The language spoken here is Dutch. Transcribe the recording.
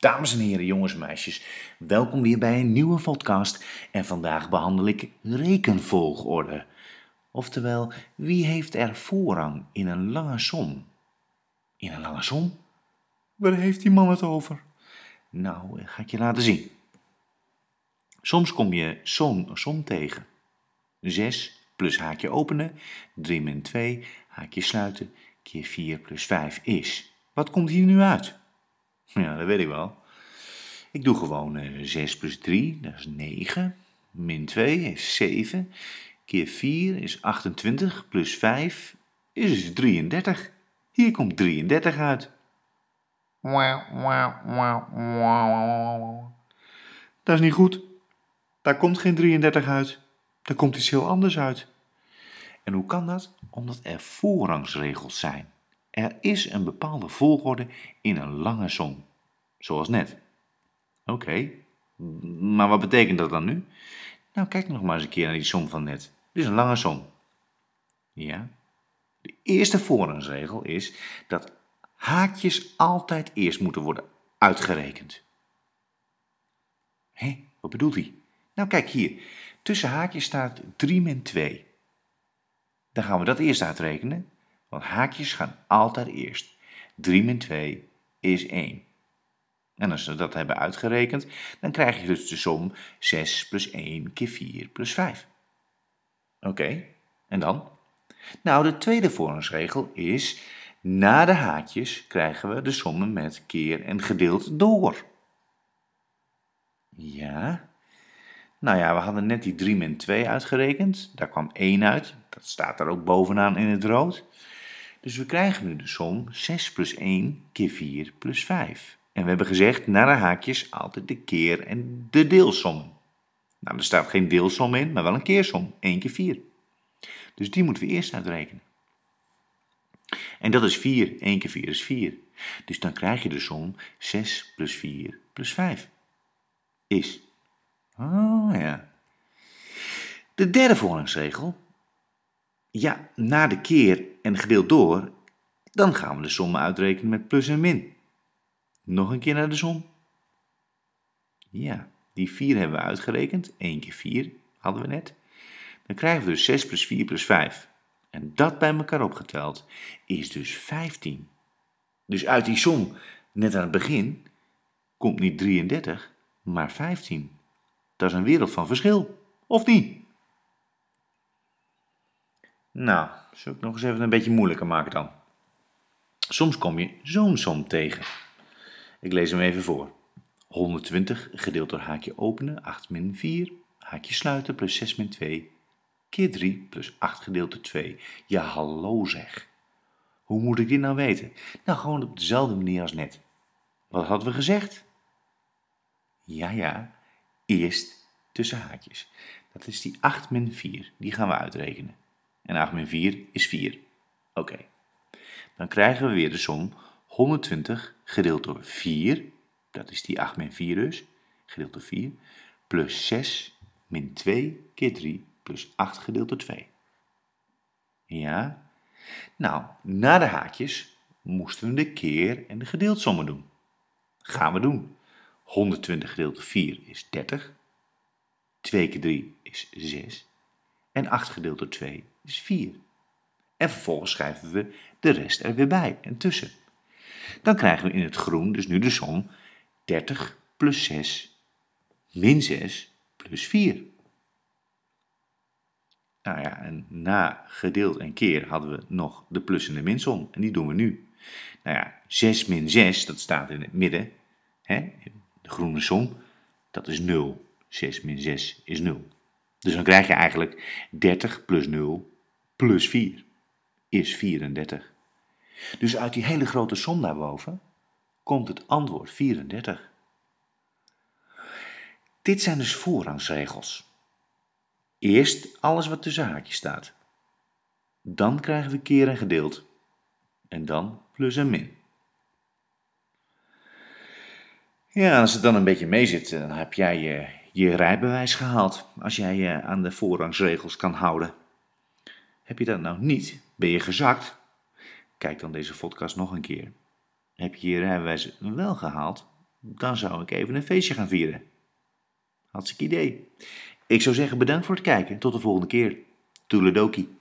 Dames en heren, jongens en meisjes, welkom weer bij een nieuwe podcast en vandaag behandel ik rekenvolgorde. Oftewel, wie heeft er voorrang in een lange som? In een lange som? Waar heeft die man het over? Nou, eh, ga ik je laten zien. Soms kom je som som tegen. 6 plus haakje openen, 3 min 2, haakje sluiten, keer 4 plus 5 is. Wat komt hier nu uit? Ja, dat weet ik wel. Ik doe gewoon 6 eh, plus 3, dat is 9. Min 2 is 7. Keer 4 is 28. Plus 5 is 33. Hier komt 33 uit. Dat is niet goed. Daar komt geen 33 uit. Daar komt iets heel anders uit. En hoe kan dat? Omdat er voorrangsregels zijn. Er is een bepaalde volgorde in een lange som, zoals net. Oké, maar wat betekent dat dan nu? Nou, kijk nog maar eens een keer naar die som van net. Dit is een lange som. Ja. De eerste voorrangsregel is dat haakjes altijd eerst moeten worden uitgerekend. Hé, wat bedoelt hij? Nou, kijk hier. Tussen haakjes staat 3 min 2. Dan gaan we dat eerst uitrekenen. Want haakjes gaan altijd eerst. 3 min 2 is 1. En als we dat hebben uitgerekend, dan krijg je dus de som 6 plus 1 keer 4 plus 5. Oké, en dan? Nou, de tweede voorrangsregel is, na de haakjes krijgen we de sommen met keer en gedeeld door. Ja, nou ja, we hadden net die 3 min 2 uitgerekend. Daar kwam 1 uit, dat staat er ook bovenaan in het rood. Dus we krijgen nu de som 6 plus 1 keer 4 plus 5. En we hebben gezegd, na de haakjes altijd de keer- en de deelsom. Nou, er staat geen deelsom in, maar wel een keersom. 1 keer 4. Dus die moeten we eerst uitrekenen. En dat is 4. 1 keer 4 is 4. Dus dan krijg je de som 6 plus 4 plus 5. Is. Oh ja. De derde voorgangsregel. Ja, na de keer en gedeeld door, dan gaan we de sommen uitrekenen met plus en min. Nog een keer naar de som. Ja, die 4 hebben we uitgerekend. 1 keer 4 hadden we net. Dan krijgen we dus 6 plus 4 plus 5. En dat bij elkaar opgeteld is dus 15. Dus uit die som, net aan het begin, komt niet 33, maar 15. Dat is een wereld van verschil, of niet? Nou, zul ik nog eens even een beetje moeilijker maken dan. Soms kom je zo'n som tegen. Ik lees hem even voor. 120 gedeeld door haakje openen, 8 min 4, haakje sluiten plus 6 min 2, keer 3 plus 8 gedeeld door 2. Ja, hallo zeg. Hoe moet ik dit nou weten? Nou, gewoon op dezelfde manier als net. Wat hadden we gezegd? Ja, ja, eerst tussen haakjes. Dat is die 8 min 4, die gaan we uitrekenen en 8 min 4 is 4. Oké. Dan krijgen we weer de som 120 gedeeld door 4, dat is die 8 min 4 dus, gedeeld door 4, plus 6 min 2 keer 3 plus 8 gedeeld door 2. Ja? Nou, na de haakjes moesten we de keer- en de gedeeldsommen doen. Gaan we doen. 120 gedeeld door 4 is 30. 2 keer 3 is 6. En 8 gedeeld door 2 is 4. En vervolgens schrijven we de rest er weer bij en tussen. Dan krijgen we in het groen dus nu de som 30 plus 6 min 6 plus 4. Nou ja, en na gedeeld en keer hadden we nog de plus en de minsom. En die doen we nu. Nou ja, 6 min 6, dat staat in het midden. Hè? De groene som, dat is 0. 6 min 6 is 0. Dus dan krijg je eigenlijk 30 plus 0 plus 4 is 34. Dus uit die hele grote som daarboven komt het antwoord 34. Dit zijn dus voorrangsregels. Eerst alles wat tussen haakjes staat. Dan krijgen we keer en gedeeld. En dan plus en min. Ja, als het dan een beetje mee zit, dan heb jij je je rijbewijs gehaald als jij je aan de voorrangsregels kan houden. Heb je dat nou niet? Ben je gezakt? Kijk dan deze podcast nog een keer. Heb je je rijbewijs wel gehaald? Dan zou ik even een feestje gaan vieren. Hartstikke idee. Ik zou zeggen bedankt voor het kijken. Tot de volgende keer. Toeledoki.